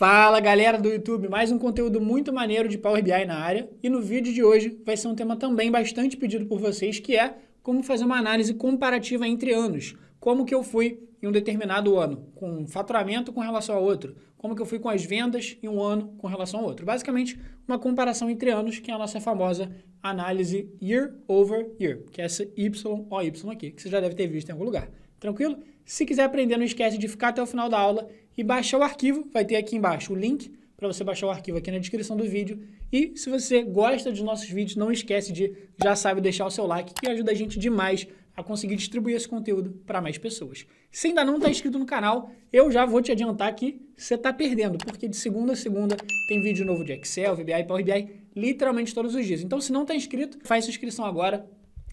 Fala galera do YouTube, mais um conteúdo muito maneiro de Power BI na área e no vídeo de hoje vai ser um tema também bastante pedido por vocês que é como fazer uma análise comparativa entre anos, como que eu fui em um determinado ano com faturamento com relação ao outro, como que eu fui com as vendas em um ano com relação ao outro. Basicamente, uma comparação entre anos, que é a nossa famosa análise year over year, que é essa YOY aqui, que você já deve ter visto em algum lugar. Tranquilo? Se quiser aprender, não esquece de ficar até o final da aula e baixar o arquivo. Vai ter aqui embaixo o link para você baixar o arquivo aqui na descrição do vídeo. E se você gosta dos nossos vídeos, não esquece de, já sabe, deixar o seu like, que ajuda a gente demais a conseguir distribuir esse conteúdo para mais pessoas. Se ainda não está inscrito no canal, eu já vou te adiantar que você está perdendo, porque de segunda a segunda tem vídeo novo de Excel, VBA e Power BI, literalmente todos os dias. Então, se não está inscrito, faz sua inscrição agora,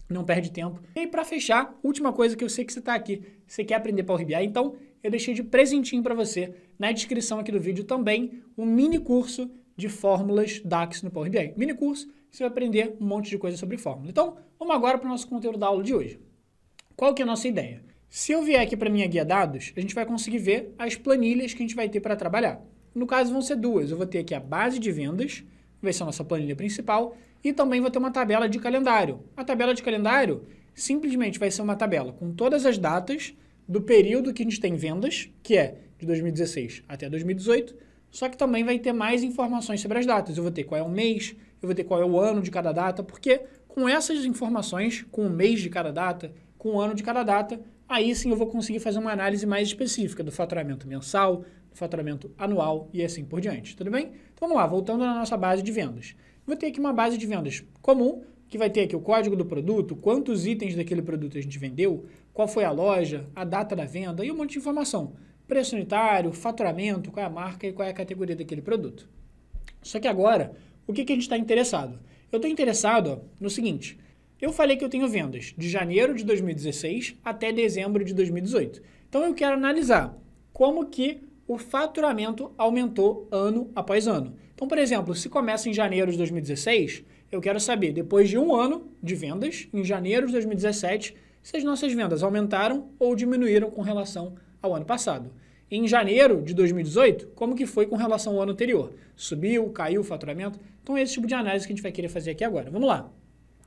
não perde tempo. E para fechar, última coisa que eu sei que você está aqui, você quer aprender Power BI, então eu deixei de presentinho para você, na descrição aqui do vídeo também, um mini curso de fórmulas DAX no Power BI. Mini curso, você vai aprender um monte de coisa sobre fórmula. Então, vamos agora para o nosso conteúdo da aula de hoje. Qual que é a nossa ideia? Se eu vier aqui para minha guia dados, a gente vai conseguir ver as planilhas que a gente vai ter para trabalhar. No caso, vão ser duas. Eu vou ter aqui a base de vendas, vai ser a nossa planilha principal, e também vou ter uma tabela de calendário. A tabela de calendário simplesmente vai ser uma tabela com todas as datas do período que a gente tem vendas, que é de 2016 até 2018, só que também vai ter mais informações sobre as datas. Eu vou ter qual é o mês, eu vou ter qual é o ano de cada data, porque com essas informações, com o mês de cada data, com o ano de cada data, aí sim eu vou conseguir fazer uma análise mais específica do faturamento mensal, do faturamento anual e assim por diante, tudo bem? Então vamos lá, voltando na nossa base de vendas. Vou ter aqui uma base de vendas comum, que vai ter aqui o código do produto, quantos itens daquele produto a gente vendeu, qual foi a loja, a data da venda e um monte de informação. Preço unitário, faturamento, qual é a marca e qual é a categoria daquele produto. Só que agora, o que, que a gente está interessado? Eu estou interessado ó, no seguinte. Eu falei que eu tenho vendas de janeiro de 2016 até dezembro de 2018. Então eu quero analisar como que o faturamento aumentou ano após ano. Então, por exemplo, se começa em janeiro de 2016, eu quero saber, depois de um ano de vendas, em janeiro de 2017, se as nossas vendas aumentaram ou diminuíram com relação ao ano passado. Em janeiro de 2018, como que foi com relação ao ano anterior? Subiu, caiu o faturamento? Então é esse tipo de análise que a gente vai querer fazer aqui agora. Vamos lá.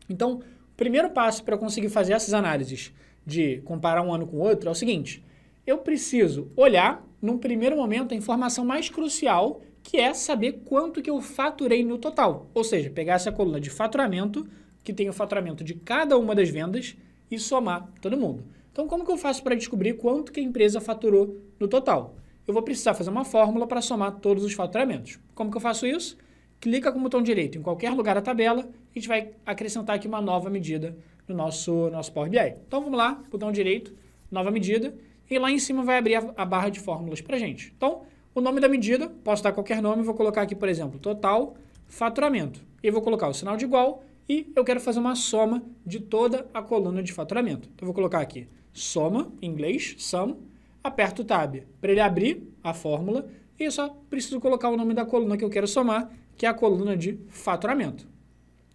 Então, primeiro passo para conseguir fazer essas análises de comparar um ano com o outro é o seguinte: eu preciso olhar, num primeiro momento, a informação mais crucial, que é saber quanto que eu faturei no total. Ou seja, pegar essa coluna de faturamento, que tem o faturamento de cada uma das vendas, e somar todo mundo. Então, como que eu faço para descobrir quanto que a empresa faturou no total? Eu vou precisar fazer uma fórmula para somar todos os faturamentos. Como que eu faço isso? Clica com o botão direito em qualquer lugar da tabela e a gente vai acrescentar aqui uma nova medida no nosso, nosso Power BI. Então, vamos lá, botão direito, nova medida, e lá em cima vai abrir a, a barra de fórmulas para gente. Então, o nome da medida, posso dar qualquer nome, vou colocar aqui, por exemplo, total faturamento. E vou colocar o sinal de igual e eu quero fazer uma soma de toda a coluna de faturamento. Então, eu vou colocar aqui soma, em inglês, sum, aperto o tab para ele abrir a fórmula e eu só preciso colocar o nome da coluna que eu quero somar, que é a coluna de faturamento.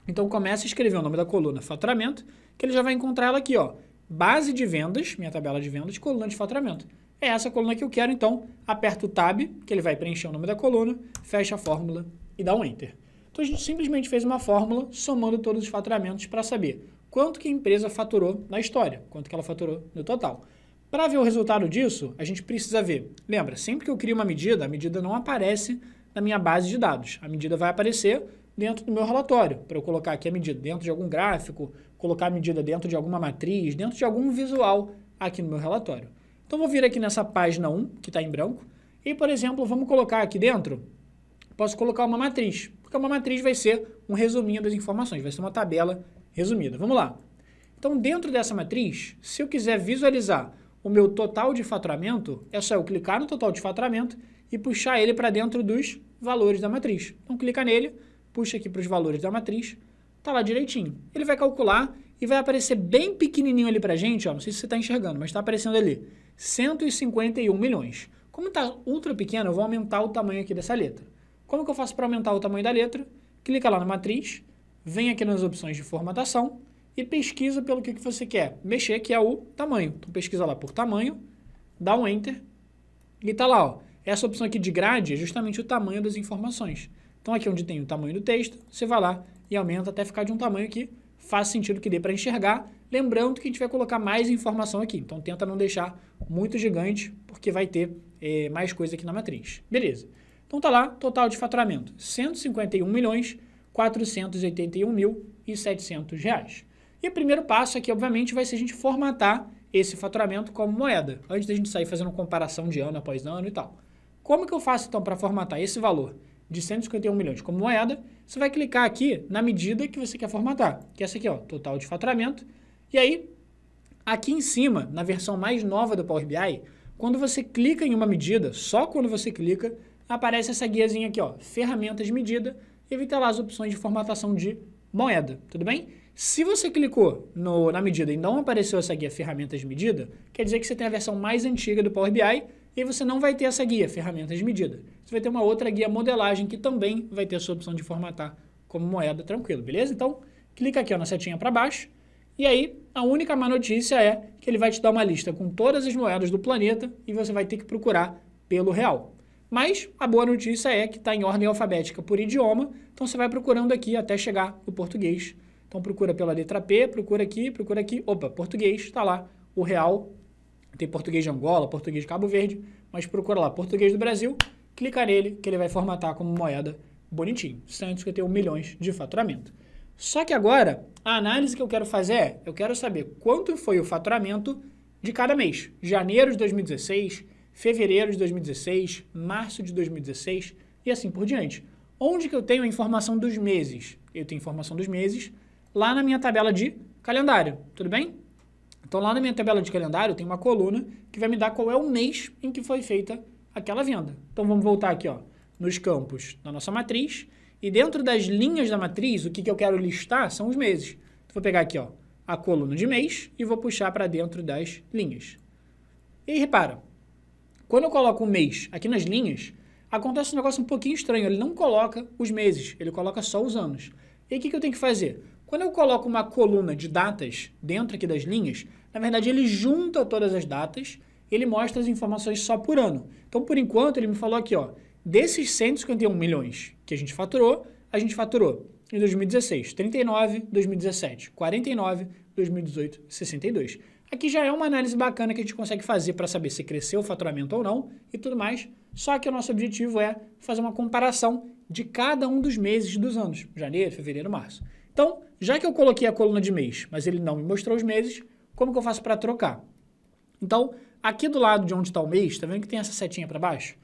Então, começa a escrever o nome da coluna faturamento, que ele já vai encontrar ela aqui, ó, base de vendas, minha tabela de vendas, coluna de faturamento. É essa coluna que eu quero, então aperto o Tab, que ele vai preencher o nome da coluna, fecha a fórmula e dá um Enter. Então a gente simplesmente fez uma fórmula somando todos os faturamentos para saber quanto que a empresa faturou na história, quanto que ela faturou no total. Para ver o resultado disso, a gente precisa ver. Lembra, sempre que eu crio uma medida, a medida não aparece na minha base de dados. A medida vai aparecer dentro do meu relatório, para eu colocar aqui a medida dentro de algum gráfico, colocar a medida dentro de alguma matriz, dentro de algum visual aqui no meu relatório. Então vou vir aqui nessa página 1, que está em branco, e, por exemplo, vamos colocar aqui dentro, posso colocar uma matriz. Porque uma matriz vai ser um resuminho das informações, vai ser uma tabela resumida. Vamos lá. Então, dentro dessa matriz, se eu quiser visualizar o meu total de faturamento, é só eu clicar no total de faturamento e puxar ele para dentro dos valores da matriz. Então, clica nele, puxa aqui para os valores da matriz, tá lá direitinho. Ele vai calcular e vai aparecer bem pequenininho ali para gente, ó, não sei se você está enxergando, mas está aparecendo ali, 151 milhões. Como está ultra pequeno, eu vou aumentar o tamanho aqui dessa letra. Como que eu faço para aumentar o tamanho da letra? Clica lá na matriz, vem aqui nas opções de formatação e pesquisa pelo que, que você quer mexer, que é o tamanho. Então pesquisa lá por tamanho, dá um Enter e tá lá, ó. Essa opção aqui de grade é justamente o tamanho das informações. Então aqui é onde tem o tamanho do texto, você vai lá e aumenta até ficar de um tamanho que faz sentido que dê para enxergar. Lembrando que a gente vai colocar mais informação aqui, então tenta não deixar muito gigante, porque vai ter é, mais coisa aqui na matriz. Beleza. Então tá lá, total de faturamento, 151 milhões mil e reais. E o primeiro passo aqui, obviamente, vai ser a gente formatar esse faturamento como moeda, antes da gente sair fazendo comparação de ano após ano e tal. Como que eu faço então para formatar esse valor de 151 milhões como moeda? Você vai clicar aqui na medida que você quer formatar, que é essa aqui, ó, total de faturamento. E aí, aqui em cima, na versão mais nova do Power BI, quando você clica em uma medida, só quando você clica, aparece essa guiazinha aqui, ó, ferramentas medida, e vai ter lá as opções de formatação de moeda, tudo bem? Se você clicou no, na medida e não apareceu essa guia ferramentas medida, quer dizer que você tem a versão mais antiga do Power BI e você não vai ter essa guia ferramentas medida. Você vai ter uma outra guia modelagem que também vai ter a sua opção de formatar como moeda tranquilo, beleza? Então, clica aqui ó, na setinha para baixo e aí a única má notícia é que ele vai te dar uma lista com todas as moedas do planeta e você vai ter que procurar pelo real. Mas a boa notícia é que está em ordem alfabética por idioma, então você vai procurando aqui até chegar no português. Então procura pela letra P, procura aqui, procura aqui. Opa, português, está lá. O real, tem português de Angola, português de Cabo Verde, mas procura lá português do Brasil, clica nele que ele vai formatar como moeda bonitinho, 151 milhões de faturamento. Só que agora, a análise que eu quero fazer é, eu quero saber quanto foi o faturamento de cada mês, janeiro de 2016, fevereiro de 2016, março de 2016 e assim por diante. Onde que eu tenho a informação dos meses? Eu tenho informação dos meses lá na minha tabela de calendário, tudo bem? Então lá na minha tabela de calendário tem uma coluna que vai me dar qual é o mês em que foi feita aquela venda. Então vamos voltar aqui, ó, nos campos da nossa matriz e dentro das linhas da matriz, o que, que eu quero listar são os meses. Então, vou pegar aqui ó, a coluna de mês e vou puxar para dentro das linhas. E repara, quando eu coloco o mês aqui nas linhas, acontece um negócio um pouquinho estranho. Ele não coloca os meses, ele coloca só os anos. E o que, que eu tenho que fazer? Quando eu coloco uma coluna de datas dentro aqui das linhas, na verdade ele junta todas as datas, ele mostra as informações só por ano. Então, por enquanto, ele me falou aqui, ó, desses 151 milhões que a gente faturou, a gente faturou em 2016 39, 2017 49, 2018 62. Aqui é já é uma análise bacana que a gente consegue fazer para saber se cresceu o faturamento ou não e tudo mais. Só que o nosso objetivo é fazer uma comparação de cada um dos meses dos anos, janeiro, fevereiro, março. Então, já que eu coloquei a coluna de mês, mas ele não me mostrou os meses, como que eu faço para trocar? Então, aqui do lado de onde está o mês, está vendo que tem essa setinha para baixo?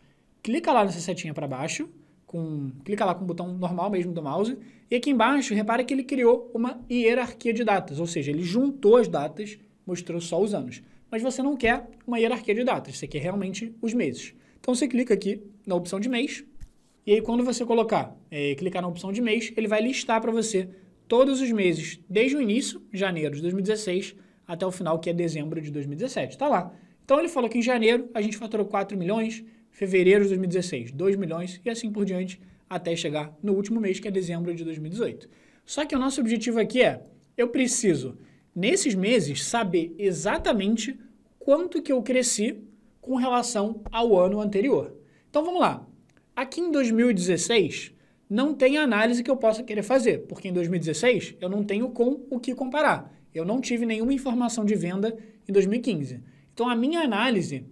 Clica lá nessa setinha para baixo, com, clica lá com o botão normal mesmo do mouse, e aqui embaixo, repara que ele criou uma hierarquia de datas, ou seja, ele juntou as datas mostrou só os anos. Mas você não quer uma hierarquia de datas, você quer realmente os meses. Então você clica aqui na opção de mês, e aí quando você colocar, é, clicar na opção de mês, ele vai listar para você todos os meses, desde o início, janeiro de 2016, até o final, que é dezembro de 2017. Está lá. Então ele falou que em janeiro a gente faturou 4 milhões, fevereiro de 2016, 2 milhões e assim por diante, até chegar no último mês, que é dezembro de 2018. Só que o nosso objetivo aqui é, eu preciso nesses meses, saber exatamente quanto que eu cresci com relação ao ano anterior. Então vamos lá. Aqui em 2016, não tem análise que eu possa querer fazer, porque em 2016 eu não tenho com o que comparar. Eu não tive nenhuma informação de venda em 2015. Então a minha análise,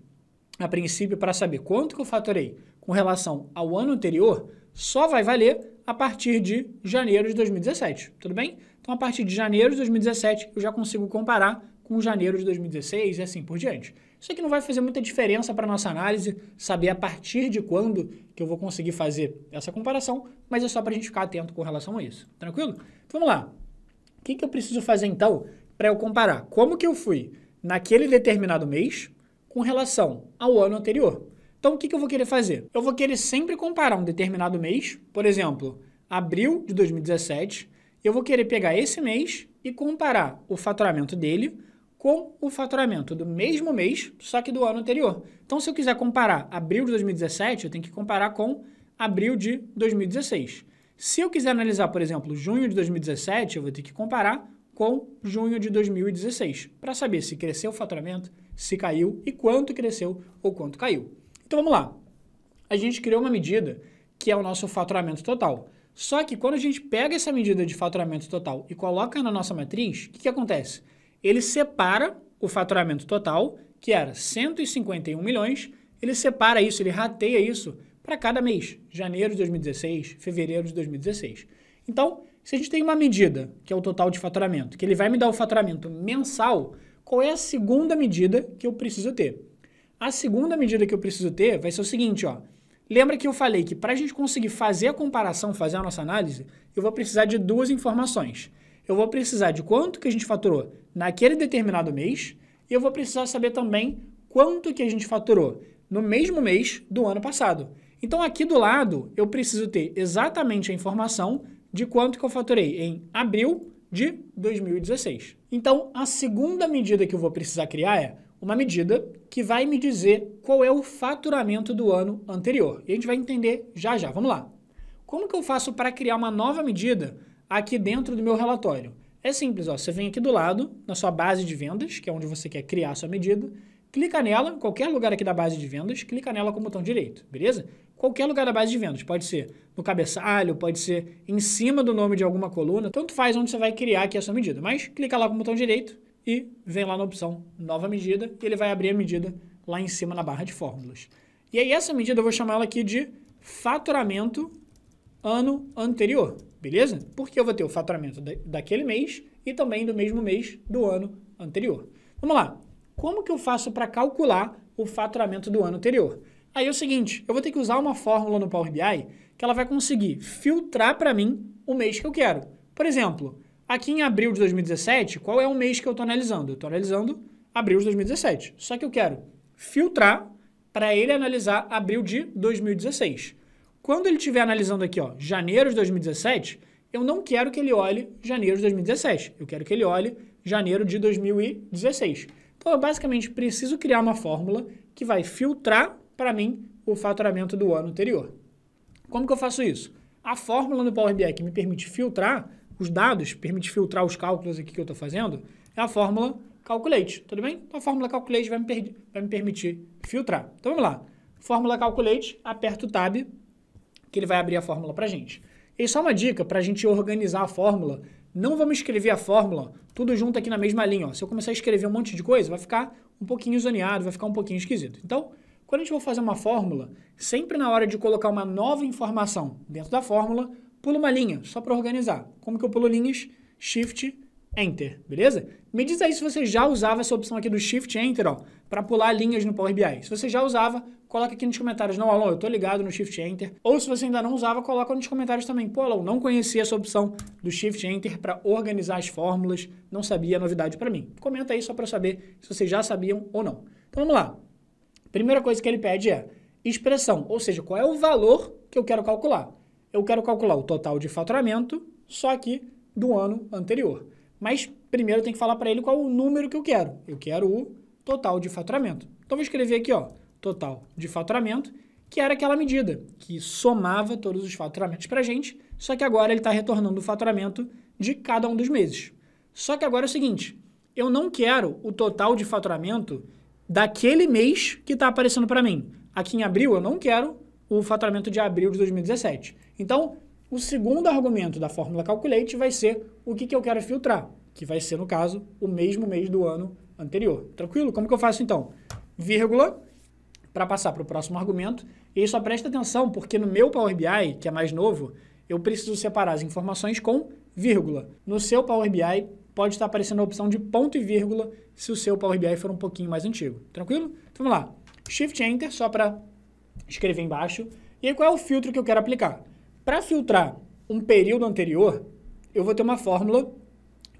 a princípio, para saber quanto que eu faturei com relação ao ano anterior, só vai valer a partir de janeiro de 2017, tudo bem? Então, a partir de janeiro de 2017, eu já consigo comparar com janeiro de 2016 e assim por diante. Isso aqui não vai fazer muita diferença para a nossa análise, saber a partir de quando que eu vou conseguir fazer essa comparação, mas é só para a gente ficar atento com relação a isso. Tranquilo? Então, vamos lá. O que, que eu preciso fazer, então, para eu comparar? Como que eu fui naquele determinado mês com relação ao ano anterior? Então, o que, que eu vou querer fazer? Eu vou querer sempre comparar um determinado mês, por exemplo, abril de 2017 eu vou querer pegar esse mês e comparar o faturamento dele com o faturamento do mesmo mês, só que do ano anterior. Então, se eu quiser comparar abril de 2017, eu tenho que comparar com abril de 2016. Se eu quiser analisar, por exemplo, junho de 2017, eu vou ter que comparar com junho de 2016, para saber se cresceu o faturamento, se caiu e quanto cresceu ou quanto caiu. Então, vamos lá. A gente criou uma medida que é o nosso faturamento total. Só que quando a gente pega essa medida de faturamento total e coloca na nossa matriz, o que, que acontece? Ele separa o faturamento total, que era 151 milhões, ele separa isso, ele rateia isso para cada mês, janeiro de 2016, fevereiro de 2016. Então, se a gente tem uma medida, que é o total de faturamento, que ele vai me dar o faturamento mensal, qual é a segunda medida que eu preciso ter? A segunda medida que eu preciso ter vai ser o seguinte, ó. Lembra que eu falei que para a gente conseguir fazer a comparação, fazer a nossa análise, eu vou precisar de duas informações. Eu vou precisar de quanto que a gente faturou naquele determinado mês e eu vou precisar saber também quanto que a gente faturou no mesmo mês do ano passado. Então aqui do lado eu preciso ter exatamente a informação de quanto que eu faturei em abril de 2016. Então a segunda medida que eu vou precisar criar é uma medida que vai me dizer qual é o faturamento do ano anterior. E a gente vai entender já já. Vamos lá. Como que eu faço para criar uma nova medida aqui dentro do meu relatório? É simples, ó. você vem aqui do lado, na sua base de vendas, que é onde você quer criar a sua medida, clica nela, qualquer lugar aqui da base de vendas, clica nela com o botão direito, beleza? Qualquer lugar da base de vendas, pode ser no cabeçalho, pode ser em cima do nome de alguma coluna, tanto faz onde você vai criar aqui a sua medida, mas clica lá com o botão direito, e vem lá na opção nova medida e ele vai abrir a medida lá em cima na barra de fórmulas. E aí essa medida eu vou chamar ela aqui de faturamento ano anterior, beleza? Porque eu vou ter o faturamento daquele mês e também do mesmo mês do ano anterior. Vamos lá, como que eu faço para calcular o faturamento do ano anterior? Aí é o seguinte, eu vou ter que usar uma fórmula no Power BI que ela vai conseguir filtrar para mim o mês que eu quero. Por exemplo, Aqui em abril de 2017, qual é o mês que eu estou analisando? Eu estou analisando abril de 2017. Só que eu quero filtrar para ele analisar abril de 2016. Quando ele estiver analisando aqui, ó, janeiro de 2017, eu não quero que ele olhe janeiro de 2017. Eu quero que ele olhe janeiro de 2016. Então, eu basicamente preciso criar uma fórmula que vai filtrar para mim o faturamento do ano anterior. Como que eu faço isso? A fórmula no Power BI que me permite filtrar os dados, permite filtrar os cálculos aqui que eu estou fazendo, é a fórmula calculate, tá tudo bem? Então a fórmula calculate vai me, vai me permitir filtrar. Então vamos lá, fórmula calculate, aperto o tab, que ele vai abrir a fórmula para a gente. E só uma dica para a gente organizar a fórmula, não vamos escrever a fórmula tudo junto aqui na mesma linha. Ó. Se eu começar a escrever um monte de coisa, vai ficar um pouquinho zoneado, vai ficar um pouquinho esquisito. Então, quando a gente for fazer uma fórmula, sempre na hora de colocar uma nova informação dentro da fórmula, Pulo uma linha, só para organizar. Como que eu pulo linhas? Shift, Enter, beleza? Me diz aí se você já usava essa opção aqui do Shift, Enter, ó, para pular linhas no Power BI. Se você já usava, coloca aqui nos comentários. Não, Alon, eu tô ligado no Shift, Enter. Ou se você ainda não usava, coloca nos comentários também. Pô, Alon, não conhecia essa opção do Shift, Enter para organizar as fórmulas. Não sabia, novidade para mim. Comenta aí só para saber se vocês já sabiam ou não. Então vamos lá. Primeira coisa que ele pede é expressão, ou seja, qual é o valor que eu quero calcular eu quero calcular o total de faturamento, só que do ano anterior. Mas primeiro eu tenho que falar para ele qual o número que eu quero. Eu quero o total de faturamento. Então vou escrever aqui, ó, total de faturamento, que era aquela medida que somava todos os faturamentos para a gente, só que agora ele está retornando o faturamento de cada um dos meses. Só que agora é o seguinte, eu não quero o total de faturamento daquele mês que está aparecendo para mim. Aqui em abril eu não quero o faturamento de abril de 2017. Então, o segundo argumento da fórmula Calculate vai ser o que, que eu quero filtrar, que vai ser, no caso, o mesmo mês do ano anterior. Tranquilo? Como que eu faço então? Vírgula, para passar para o próximo argumento. E aí só presta atenção, porque no meu Power BI, que é mais novo, eu preciso separar as informações com vírgula. No seu Power BI, pode estar aparecendo a opção de ponto e vírgula se o seu Power BI for um pouquinho mais antigo. Tranquilo? Então vamos lá. Shift Enter, só para escrever embaixo. E aí, qual é o filtro que eu quero aplicar? Para filtrar um período anterior, eu vou ter uma fórmula,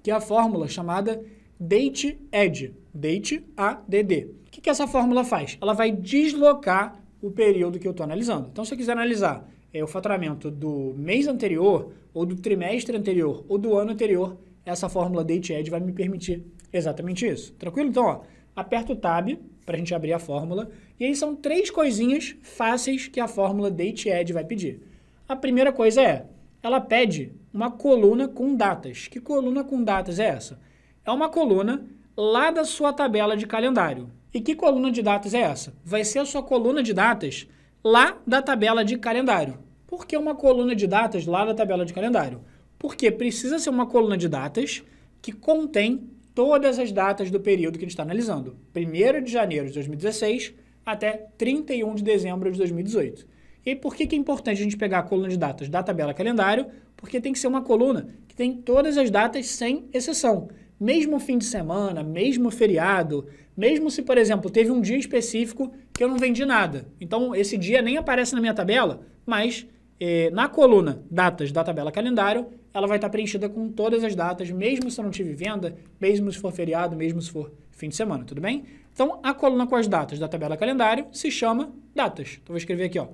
que é a fórmula chamada date add, date ADD. O que, que essa fórmula faz? Ela vai deslocar o período que eu estou analisando. Então, se eu quiser analisar é, o faturamento do mês anterior, ou do trimestre anterior, ou do ano anterior, essa fórmula date add vai me permitir exatamente isso. Tranquilo? Então, ó, aperto o tab, para a gente abrir a fórmula. E aí são três coisinhas fáceis que a fórmula DateAdd vai pedir. A primeira coisa é, ela pede uma coluna com datas. Que coluna com datas é essa? É uma coluna lá da sua tabela de calendário. E que coluna de datas é essa? Vai ser a sua coluna de datas lá da tabela de calendário. Por que uma coluna de datas lá da tabela de calendário? Porque precisa ser uma coluna de datas que contém todas as datas do período que a gente está analisando, 1 de janeiro de 2016 até 31 de dezembro de 2018. E por que, que é importante a gente pegar a coluna de datas da tabela calendário? Porque tem que ser uma coluna que tem todas as datas sem exceção. Mesmo fim de semana, mesmo feriado, mesmo se, por exemplo, teve um dia específico que eu não vendi nada. Então, esse dia nem aparece na minha tabela, mas eh, na coluna datas da tabela calendário, ela vai estar preenchida com todas as datas, mesmo se eu não tiver venda, mesmo se for feriado, mesmo se for fim de semana, tudo bem? Então, a coluna com as datas da tabela calendário se chama datas. Então, vou escrever aqui, ó,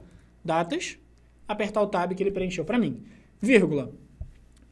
datas, apertar o tab que ele preencheu para mim, vírgula.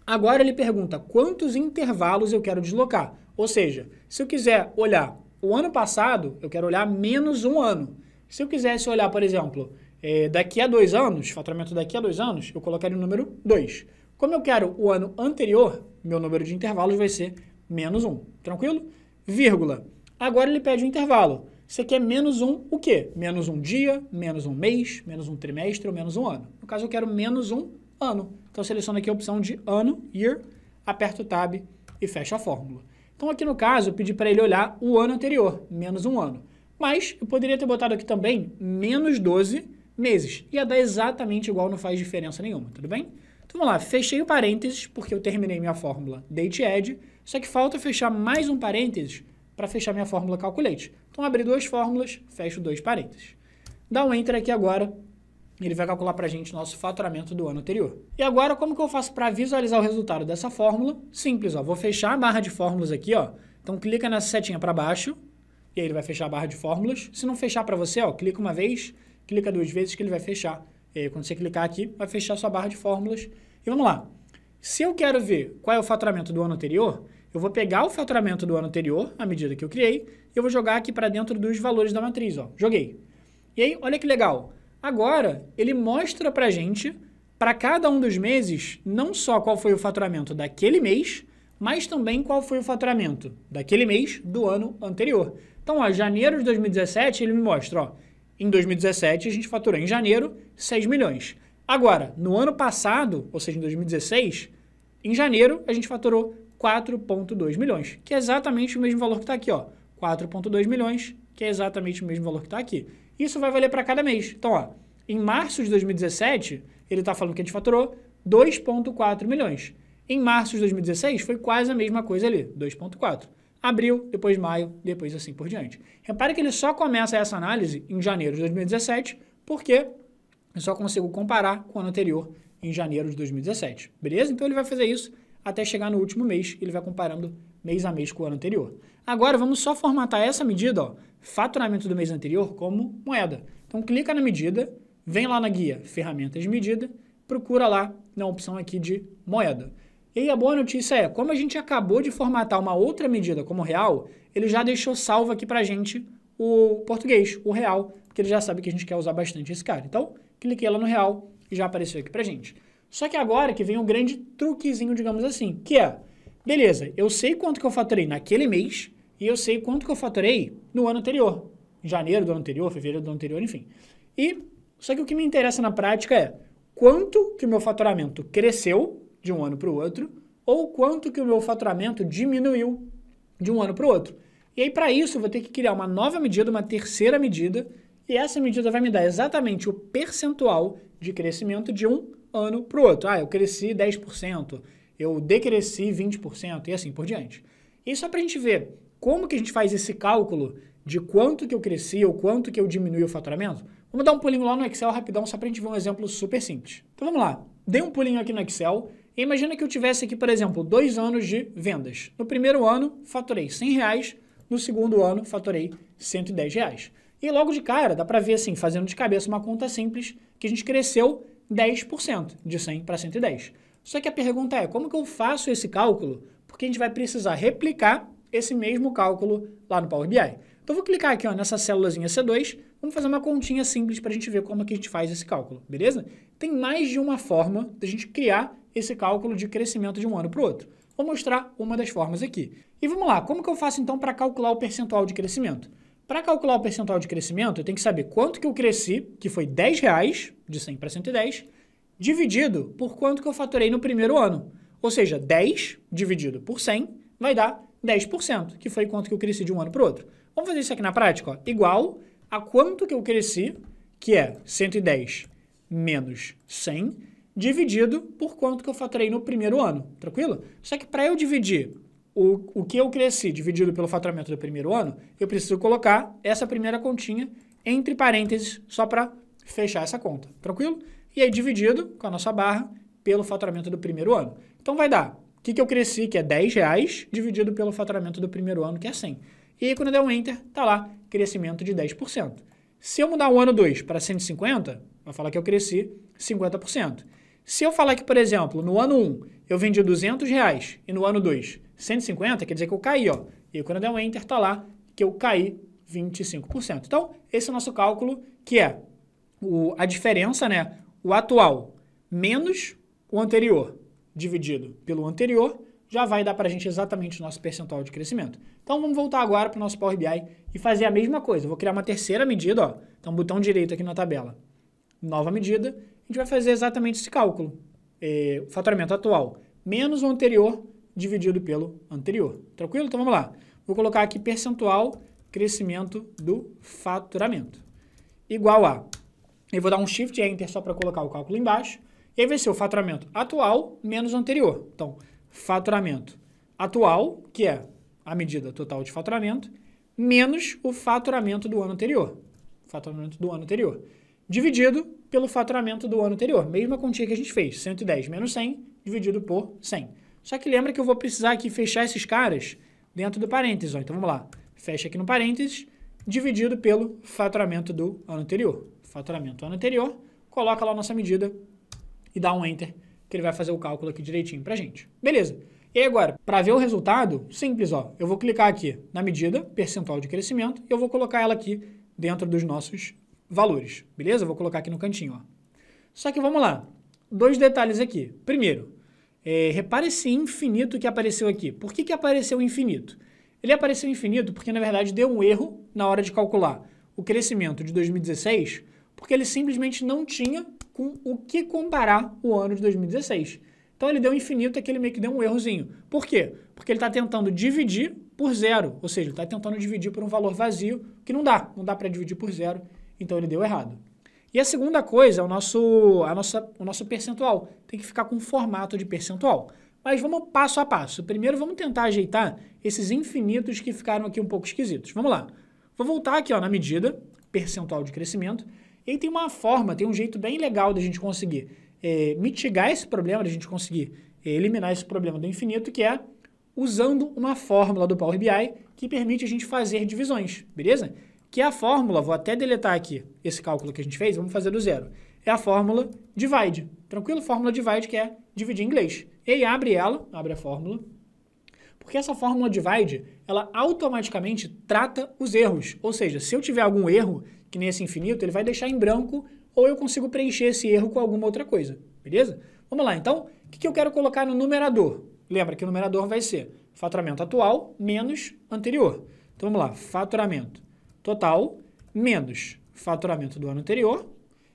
Agora ele pergunta quantos intervalos eu quero deslocar. Ou seja, se eu quiser olhar o ano passado, eu quero olhar menos um ano. Se eu quisesse olhar, por exemplo, eh, daqui a dois anos, faturamento daqui a dois anos, eu colocaria o número 2. Como eu quero o ano anterior, meu número de intervalos vai ser menos 1, tranquilo? Vírgula. Agora ele pede o um intervalo. Você quer menos 1 o quê? Menos um dia, menos um mês, menos um trimestre ou menos um ano. No caso, eu quero menos um ano. Então, seleciono aqui a opção de ano, year, aperto o tab e fecho a fórmula. Então, aqui no caso, eu pedi para ele olhar o ano anterior, menos um ano. Mas eu poderia ter botado aqui também menos 12 meses. Ia dar exatamente igual, não faz diferença nenhuma, tudo bem? Então vamos lá, fechei o parênteses, porque eu terminei minha fórmula date add, só que falta fechar mais um parênteses para fechar minha fórmula calculate. Então abri duas fórmulas, fecho dois parênteses. Dá um enter aqui agora, ele vai calcular para a gente nosso faturamento do ano anterior. E agora, como que eu faço para visualizar o resultado dessa fórmula? Simples, ó, vou fechar a barra de fórmulas aqui, ó. então clica nessa setinha para baixo, e aí ele vai fechar a barra de fórmulas. Se não fechar para você, ó, clica uma vez, clica duas vezes que ele vai fechar é, quando você clicar aqui, vai fechar sua barra de fórmulas. E vamos lá. Se eu quero ver qual é o faturamento do ano anterior, eu vou pegar o faturamento do ano anterior, à medida que eu criei, e eu vou jogar aqui para dentro dos valores da matriz. Ó. Joguei. E aí, olha que legal. Agora, ele mostra para a gente, para cada um dos meses, não só qual foi o faturamento daquele mês, mas também qual foi o faturamento daquele mês do ano anterior. Então, ó, janeiro de 2017, ele me mostra, ó, em 2017, a gente faturou em janeiro 6 milhões. Agora, no ano passado, ou seja, em 2016, em janeiro a gente faturou 4,2 milhões, que é exatamente o mesmo valor que está aqui, ó. 4,2 milhões, que é exatamente o mesmo valor que está aqui. Isso vai valer para cada mês. Então, ó, em março de 2017, ele está falando que a gente faturou 2,4 milhões. Em março de 2016, foi quase a mesma coisa ali, 2,4 abril, depois maio, depois assim por diante. Repare que ele só começa essa análise em janeiro de 2017, porque eu só consigo comparar com o ano anterior em janeiro de 2017. Beleza? Então ele vai fazer isso até chegar no último mês, ele vai comparando mês a mês com o ano anterior. Agora vamos só formatar essa medida, ó, faturamento do mês anterior, como moeda. Então clica na medida, vem lá na guia Ferramentas de Medida, procura lá na opção aqui de moeda. E a boa notícia é, como a gente acabou de formatar uma outra medida como real, ele já deixou salvo aqui para a gente o português, o real, porque ele já sabe que a gente quer usar bastante esse cara. Então, cliquei lá no real e já apareceu aqui para a gente. Só que agora que vem um grande truquezinho, digamos assim, que é, beleza, eu sei quanto que eu faturei naquele mês e eu sei quanto que eu faturei no ano anterior, janeiro do ano anterior, fevereiro do ano anterior, enfim. E só que o que me interessa na prática é quanto que o meu faturamento cresceu de um ano para o outro, ou quanto que o meu faturamento diminuiu de um ano para o outro. E aí, para isso, eu vou ter que criar uma nova medida, uma terceira medida, e essa medida vai me dar exatamente o percentual de crescimento de um ano para o outro. Ah, eu cresci 10%, eu decresci 20% e assim por diante. E só para a gente ver como que a gente faz esse cálculo de quanto que eu cresci ou quanto que eu diminui o faturamento, vamos dar um pulinho lá no Excel rapidão só para a gente ver um exemplo super simples. Então vamos lá, dei um pulinho aqui no Excel, imagina que eu tivesse aqui, por exemplo, dois anos de vendas. No primeiro ano, faturei 100 reais. No segundo ano, faturei 110 reais. E logo de cara, dá para ver assim, fazendo de cabeça uma conta simples, que a gente cresceu 10%, de 100 para 110. Só que a pergunta é, como que eu faço esse cálculo? Porque a gente vai precisar replicar esse mesmo cálculo lá no Power BI. Então, eu vou clicar aqui ó, nessa célulazinha C2, vamos fazer uma continha simples para a gente ver como que a gente faz esse cálculo, beleza? Tem mais de uma forma da gente criar esse cálculo de crescimento de um ano para o outro. Vou mostrar uma das formas aqui. E vamos lá, como que eu faço então para calcular o percentual de crescimento? Para calcular o percentual de crescimento, eu tenho que saber quanto que eu cresci, que foi 10 reais, de 100 para 110, dividido por quanto que eu faturei no primeiro ano. Ou seja, 10 dividido por 100 vai dar 10%, que foi quanto que eu cresci de um ano para o outro. Vamos fazer isso aqui na prática, ó. igual a quanto que eu cresci, que é 110 menos 100, dividido por quanto que eu faturei no primeiro ano, tranquilo? Só que para eu dividir o, o que eu cresci dividido pelo faturamento do primeiro ano, eu preciso colocar essa primeira continha entre parênteses só para fechar essa conta, tranquilo? E aí dividido com a nossa barra pelo faturamento do primeiro ano. Então vai dar o que, que eu cresci, que é 10 reais, dividido pelo faturamento do primeiro ano, que é 100. E aí quando eu der um Enter, tá lá, crescimento de 10%. Se eu mudar o ano 2 para 150, vai falar que eu cresci 50%. Se eu falar que, por exemplo, no ano 1 eu vendi 200 reais e no ano 2 150, quer dizer que eu caí, ó. E quando eu der um Enter, está lá que eu caí 25%. Então, esse é o nosso cálculo, que é o, a diferença, né? O atual menos o anterior dividido pelo anterior já vai dar para a gente exatamente o nosso percentual de crescimento. Então, vamos voltar agora para o nosso Power BI e fazer a mesma coisa. Eu vou criar uma terceira medida, ó. Então, botão direito aqui na tabela. Nova medida a gente vai fazer exatamente esse cálculo. É, o faturamento atual menos o anterior dividido pelo anterior. Tranquilo? Então vamos lá. Vou colocar aqui percentual crescimento do faturamento. Igual a... Eu vou dar um Shift Enter só para colocar o cálculo embaixo. E aí vai ser o faturamento atual menos o anterior. Então, faturamento atual, que é a medida total de faturamento, menos o faturamento do ano anterior. Faturamento do ano anterior. Dividido pelo faturamento do ano anterior. Mesma quantia que a gente fez, 110 menos 100 dividido por 100. Só que lembra que eu vou precisar aqui fechar esses caras dentro do parênteses. Ó. Então vamos lá, fecha aqui no parênteses, dividido pelo faturamento do ano anterior. Faturamento do ano anterior, coloca lá a nossa medida e dá um Enter, que ele vai fazer o cálculo aqui direitinho para gente. Beleza. E agora, para ver o resultado, simples, ó. Eu vou clicar aqui na medida, percentual de crescimento, e eu vou colocar ela aqui dentro dos nossos valores, beleza? Eu vou colocar aqui no cantinho. Ó. Só que vamos lá, dois detalhes aqui. Primeiro, é, repare esse infinito que apareceu aqui. Por que, que apareceu infinito? Ele apareceu infinito porque, na verdade, deu um erro na hora de calcular o crescimento de 2016, porque ele simplesmente não tinha com o que comparar o ano de 2016. Então ele deu infinito, aquele meio que deu um errozinho. Por quê? Porque ele está tentando dividir por zero, ou seja, ele está tentando dividir por um valor vazio, que não dá, não dá para dividir por zero, então ele deu errado. E a segunda coisa é o nosso, a nossa, o nosso percentual. Tem que ficar com um formato de percentual. Mas vamos passo a passo. Primeiro vamos tentar ajeitar esses infinitos que ficaram aqui um pouco esquisitos. Vamos lá. Vou voltar aqui ó, na medida, percentual de crescimento. E tem uma forma, tem um jeito bem legal da gente conseguir é, mitigar esse problema, da gente conseguir é, eliminar esse problema do infinito, que é usando uma fórmula do Power BI que permite a gente fazer divisões, beleza? que é a fórmula, vou até deletar aqui esse cálculo que a gente fez, vamos fazer do zero. É a fórmula divide, tranquilo? Fórmula divide que é dividir em inglês. E aí abre ela, abre a fórmula, porque essa fórmula divide, ela automaticamente trata os erros. Ou seja, se eu tiver algum erro, que nem esse infinito, ele vai deixar em branco ou eu consigo preencher esse erro com alguma outra coisa, beleza? Vamos lá, então, o que, que eu quero colocar no numerador? Lembra que o numerador vai ser faturamento atual menos anterior. Então vamos lá, faturamento total menos faturamento do ano anterior.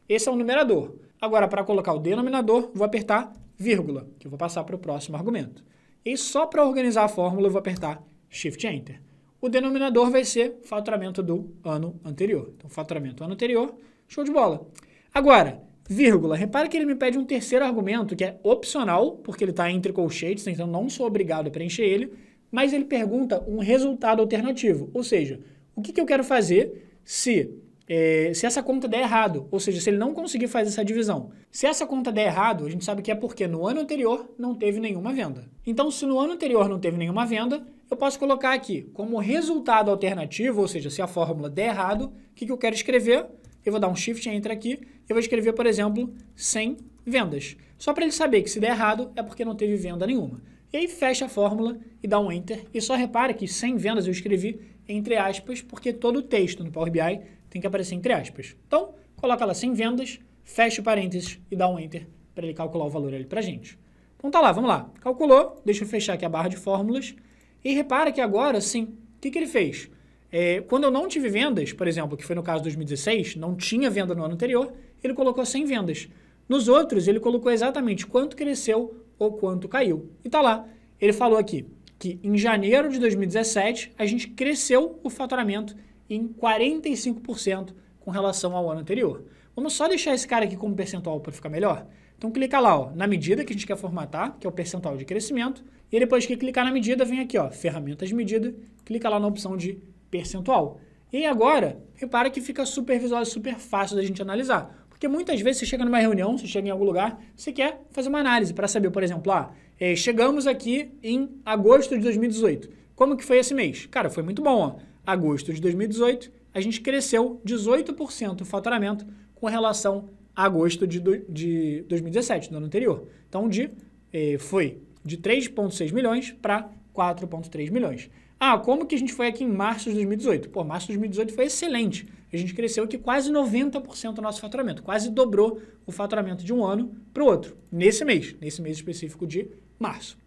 Esse é o numerador. Agora, para colocar o denominador, vou apertar vírgula, que eu vou passar para o próximo argumento. E só para organizar a fórmula, eu vou apertar Shift Enter. O denominador vai ser faturamento do ano anterior. Então, faturamento do ano anterior, show de bola. Agora, vírgula, repara que ele me pede um terceiro argumento, que é opcional, porque ele está entre colchetes, então não sou obrigado a preencher ele, mas ele pergunta um resultado alternativo, ou seja, o que, que eu quero fazer se, é, se essa conta der errado? Ou seja, se ele não conseguir fazer essa divisão. Se essa conta der errado, a gente sabe que é porque no ano anterior não teve nenhuma venda. Então, se no ano anterior não teve nenhuma venda, eu posso colocar aqui como resultado alternativo, ou seja, se a fórmula der errado, o que, que eu quero escrever? Eu vou dar um shift enter aqui eu vou escrever, por exemplo, 100 vendas. Só para ele saber que se der errado é porque não teve venda nenhuma. E aí fecha a fórmula e dá um enter. E só repara que 100 vendas eu escrevi entre aspas, porque todo o texto no Power BI tem que aparecer entre aspas. Então, coloca lá sem vendas, fecha o parênteses e dá um Enter para ele calcular o valor ali para a gente. Então tá lá, vamos lá. Calculou, deixa eu fechar aqui a barra de fórmulas. E repara que agora, sim, o que, que ele fez? É, quando eu não tive vendas, por exemplo, que foi no caso de 2016, não tinha venda no ano anterior, ele colocou sem vendas. Nos outros, ele colocou exatamente quanto cresceu ou quanto caiu. E tá lá, ele falou aqui, que em janeiro de 2017 a gente cresceu o faturamento em 45% com relação ao ano anterior. Vamos só deixar esse cara aqui como percentual para ficar melhor? Então clica lá, ó, na medida que a gente quer formatar, que é o percentual de crescimento, e depois que clicar na medida, vem aqui, ó, ferramentas de medida, clica lá na opção de percentual. E agora, repara que fica super visual, super fácil da gente analisar. Porque muitas vezes você chega numa reunião, você chega em algum lugar, você quer fazer uma análise para saber, por exemplo, ah, é, chegamos aqui em agosto de 2018. Como que foi esse mês? Cara, foi muito bom. Ó. Agosto de 2018, a gente cresceu 18% o faturamento com relação a agosto de, do, de 2017, do ano anterior. Então, de, é, foi de 3,6 milhões para 4,3 milhões. Ah, como que a gente foi aqui em março de 2018? Pô, março de 2018 foi excelente. A gente cresceu aqui quase 90% o nosso faturamento, quase dobrou o faturamento de um ano para o outro, nesse mês, nesse mês específico de março.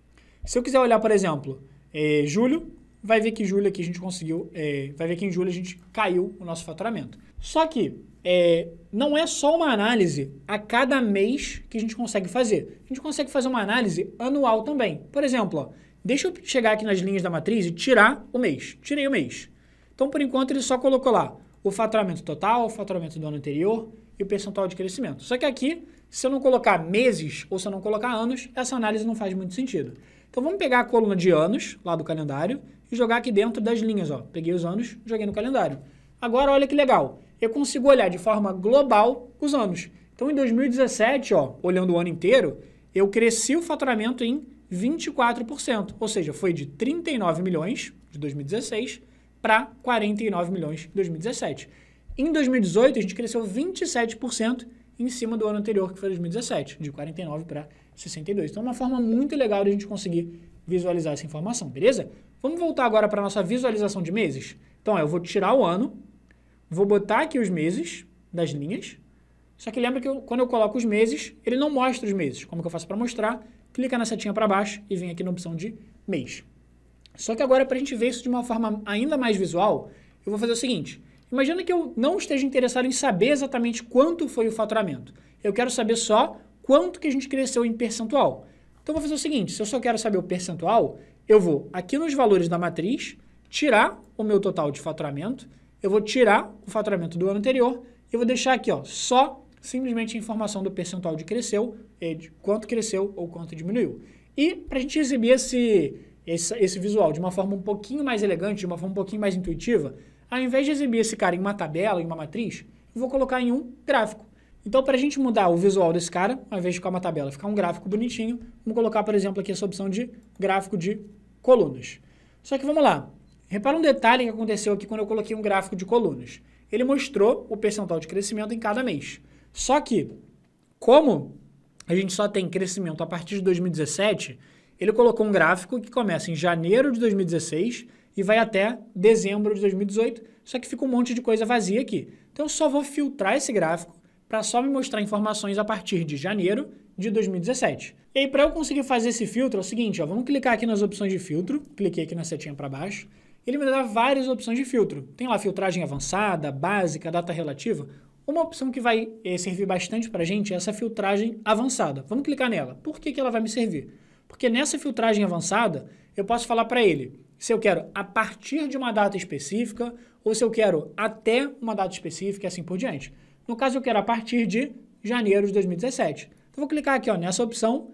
Se eu quiser olhar, por exemplo, é, julho, vai ver que julho aqui a gente conseguiu, é, vai ver que em julho a gente caiu o nosso faturamento. Só que é, não é só uma análise a cada mês que a gente consegue fazer. A gente consegue fazer uma análise anual também. Por exemplo, ó, deixa eu chegar aqui nas linhas da matriz e tirar o mês. Tirei o mês. Então, por enquanto, ele só colocou lá o faturamento total, o faturamento do ano anterior e o percentual de crescimento. Só que aqui se eu não colocar meses ou se eu não colocar anos, essa análise não faz muito sentido. Então vamos pegar a coluna de anos, lá do calendário, e jogar aqui dentro das linhas. Ó. Peguei os anos, joguei no calendário. Agora olha que legal, eu consigo olhar de forma global os anos. Então em 2017, ó, olhando o ano inteiro, eu cresci o faturamento em 24%, ou seja, foi de 39 milhões de 2016 para 49 milhões de 2017. Em 2018, a gente cresceu 27% em cima do ano anterior, que foi 2017, de 49 para 62. Então, é uma forma muito legal de a gente conseguir visualizar essa informação, beleza? Vamos voltar agora para a nossa visualização de meses? Então, é, eu vou tirar o ano, vou botar aqui os meses das linhas, só que lembra que eu, quando eu coloco os meses, ele não mostra os meses. Como que eu faço para mostrar? Clica na setinha para baixo e vem aqui na opção de mês. Só que agora, para a gente ver isso de uma forma ainda mais visual, eu vou fazer o seguinte. Imagina que eu não esteja interessado em saber exatamente quanto foi o faturamento. Eu quero saber só quanto que a gente cresceu em percentual. Então, vou fazer o seguinte, se eu só quero saber o percentual, eu vou aqui nos valores da matriz, tirar o meu total de faturamento, eu vou tirar o faturamento do ano anterior, eu vou deixar aqui ó, só simplesmente a informação do percentual de cresceu, de quanto cresceu ou quanto diminuiu. E para a gente exibir esse, esse, esse visual de uma forma um pouquinho mais elegante, de uma forma um pouquinho mais intuitiva, ao invés de exibir esse cara em uma tabela, em uma matriz, eu vou colocar em um gráfico. Então, para a gente mudar o visual desse cara, ao invés de ficar uma tabela, ficar um gráfico bonitinho, vamos colocar, por exemplo, aqui essa opção de gráfico de colunas. Só que vamos lá. Repara um detalhe que aconteceu aqui quando eu coloquei um gráfico de colunas. Ele mostrou o percentual de crescimento em cada mês. Só que, como a gente só tem crescimento a partir de 2017, ele colocou um gráfico que começa em janeiro de 2016 e vai até dezembro de 2018, só que fica um monte de coisa vazia aqui. Então eu só vou filtrar esse gráfico para só me mostrar informações a partir de janeiro de 2017. E aí para eu conseguir fazer esse filtro é o seguinte, ó, vamos clicar aqui nas opções de filtro, cliquei aqui na setinha para baixo, ele me dá várias opções de filtro. Tem lá filtragem avançada, básica, data relativa. Uma opção que vai eh, servir bastante para a gente é essa filtragem avançada. Vamos clicar nela. Por que, que ela vai me servir? Porque nessa filtragem avançada, eu posso falar para ele, se eu quero a partir de uma data específica ou se eu quero até uma data específica e assim por diante. No caso, eu quero a partir de janeiro de 2017. Então, vou clicar aqui ó, nessa opção,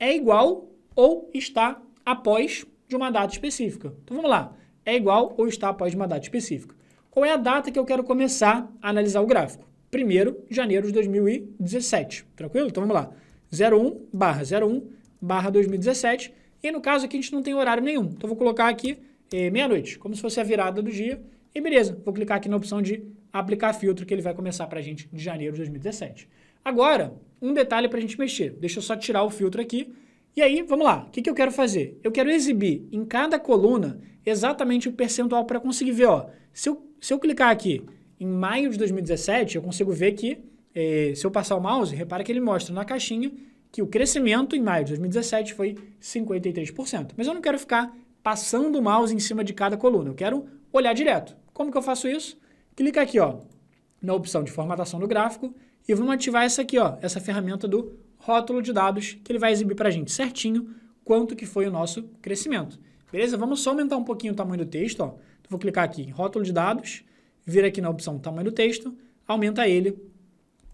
é igual ou está após de uma data específica. Então, vamos lá, é igual ou está após de uma data específica. Qual é a data que eu quero começar a analisar o gráfico? primeiro janeiro de 2017, tranquilo? Então, vamos lá, 01 barra 01 barra 2017 e no caso aqui a gente não tem horário nenhum. Então vou colocar aqui é, meia-noite, como se fosse a virada do dia. E beleza, vou clicar aqui na opção de aplicar filtro, que ele vai começar para a gente de janeiro de 2017. Agora, um detalhe para a gente mexer. Deixa eu só tirar o filtro aqui. E aí, vamos lá. O que, que eu quero fazer? Eu quero exibir em cada coluna exatamente o percentual para conseguir ver. Ó, se, eu, se eu clicar aqui em maio de 2017, eu consigo ver que, é, se eu passar o mouse, repara que ele mostra na caixinha que o crescimento em maio de 2017 foi 53%. Mas eu não quero ficar passando o mouse em cima de cada coluna, eu quero olhar direto. Como que eu faço isso? Clica aqui ó, na opção de formatação do gráfico e vamos ativar essa aqui, ó, essa ferramenta do rótulo de dados, que ele vai exibir para a gente certinho quanto que foi o nosso crescimento. Beleza? Vamos só aumentar um pouquinho o tamanho do texto. Ó. Então, vou clicar aqui em rótulo de dados, vir aqui na opção tamanho do texto, aumenta ele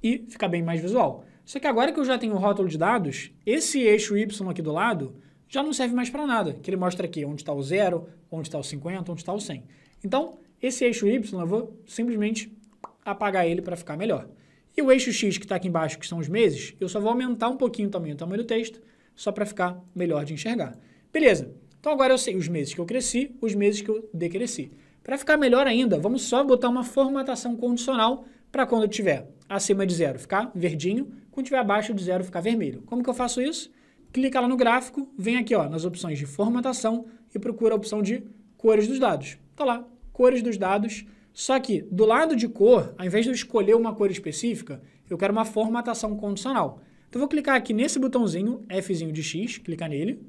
e fica bem mais visual. Só que agora que eu já tenho o rótulo de dados, esse eixo Y aqui do lado já não serve mais para nada, que ele mostra aqui onde está o 0, onde está o 50, onde está o 100. Então, esse eixo Y eu vou simplesmente apagar ele para ficar melhor. E o eixo X que está aqui embaixo, que são os meses, eu só vou aumentar um pouquinho também o tamanho do texto, só para ficar melhor de enxergar. Beleza, então agora eu sei os meses que eu cresci, os meses que eu decresci. Para ficar melhor ainda, vamos só botar uma formatação condicional para quando eu tiver acima de zero ficar verdinho, quando estiver abaixo de zero ficar vermelho. Como que eu faço isso? Clica lá no gráfico, vem aqui ó, nas opções de formatação e procura a opção de cores dos dados. Tá lá, cores dos dados. Só que do lado de cor, ao invés de eu escolher uma cor específica, eu quero uma formatação condicional. Então eu vou clicar aqui nesse botãozinho, Fzinho de X, clicar nele,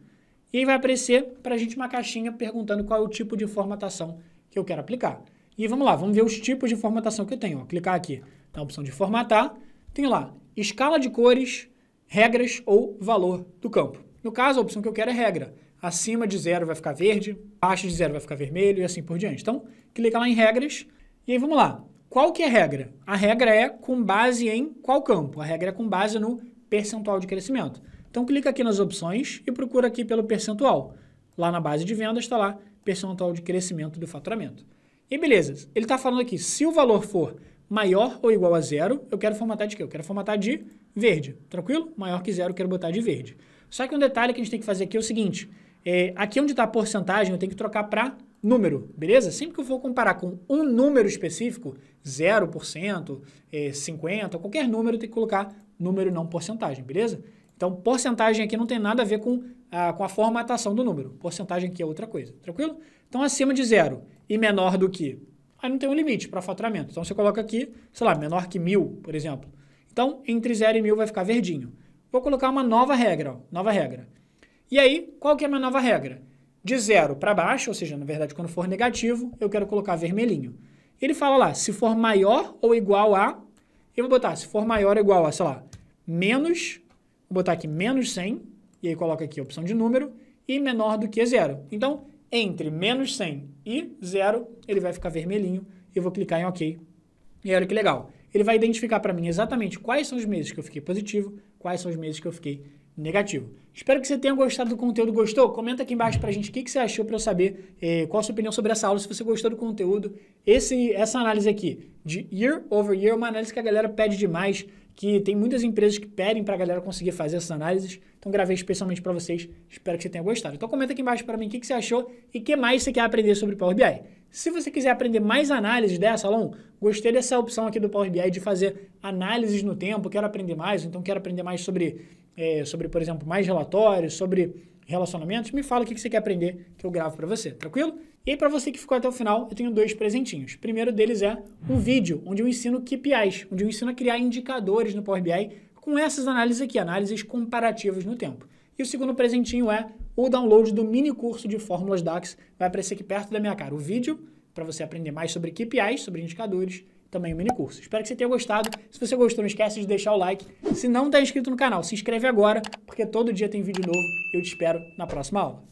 e aí vai aparecer para a gente uma caixinha perguntando qual é o tipo de formatação que eu quero aplicar. E vamos lá, vamos ver os tipos de formatação que eu tenho. Ó, clicar aqui na opção de formatar, tem lá escala de cores, regras ou valor do campo. No caso, a opção que eu quero é regra. Acima de zero vai ficar verde, abaixo de zero vai ficar vermelho e assim por diante. Então, clica lá em regras e aí vamos lá. Qual que é a regra? A regra é com base em qual campo? A regra é com base no percentual de crescimento. Então, clica aqui nas opções e procura aqui pelo percentual. Lá na base de vendas está lá percentual de crescimento do faturamento. E beleza, ele está falando aqui, se o valor for maior ou igual a zero, eu quero formatar de quê? Eu quero formatar de verde, tranquilo? Maior que zero, eu quero botar de verde. Só que um detalhe que a gente tem que fazer aqui é o seguinte, é, aqui onde está a porcentagem, eu tenho que trocar para número, beleza? Sempre que eu for comparar com um número específico, 0%, é, 50%, qualquer número, tem que colocar número não porcentagem, beleza? Então, porcentagem aqui não tem nada a ver com a, com a formatação do número. Porcentagem aqui é outra coisa, tranquilo? Então, acima de zero e menor do que Aí não tem um limite para faturamento. Então você coloca aqui, sei lá, menor que mil, por exemplo. Então entre zero e mil vai ficar verdinho. Vou colocar uma nova regra, ó, nova regra. E aí, qual que é a minha nova regra? De zero para baixo, ou seja, na verdade, quando for negativo, eu quero colocar vermelhinho. Ele fala lá, se for maior ou igual a, eu vou botar, se for maior ou igual a, sei lá, menos, vou botar aqui menos 100, e aí coloca aqui a opção de número, e menor do que zero. Então, entre menos 100 e zero, ele vai ficar vermelhinho e eu vou clicar em OK. E olha que legal. Ele vai identificar para mim exatamente quais são os meses que eu fiquei positivo, quais são os meses que eu fiquei negativo. Espero que você tenha gostado do conteúdo. Gostou? Comenta aqui embaixo para a gente o que, que, você achou para eu saber eh, qual a sua opinião sobre essa aula, se você gostou do conteúdo. Esse, essa análise aqui de year over year é uma análise que a galera pede demais que tem muitas empresas que pedem para a galera conseguir fazer essas análises. Então, gravei especialmente para vocês. Espero que você tenha gostado. Então, comenta aqui embaixo para mim o que, que, você achou e o que mais você quer aprender sobre Power BI. Se você quiser aprender mais análises dessa, Alon, gostei dessa opção aqui do Power BI de fazer análises no tempo, quero aprender mais, então quero aprender mais sobre, é, sobre por exemplo, mais relatórios, sobre relacionamentos, me fala o que você quer aprender que eu gravo para você, tranquilo? E aí, para você que ficou até o final, eu tenho dois presentinhos. O primeiro deles é um vídeo onde eu ensino KPIs, onde eu ensino a criar indicadores no Power BI com essas análises aqui, análises comparativas no tempo. E o segundo presentinho é o download do mini curso de fórmulas DAX, vai aparecer aqui perto da minha cara. O vídeo para você aprender mais sobre KPIs, sobre indicadores, também o mini curso. Espero que você tenha gostado. Se você gostou, não esquece de deixar o like. Se não está inscrito no canal, se inscreve agora, porque todo dia tem vídeo novo. Eu te espero na próxima aula.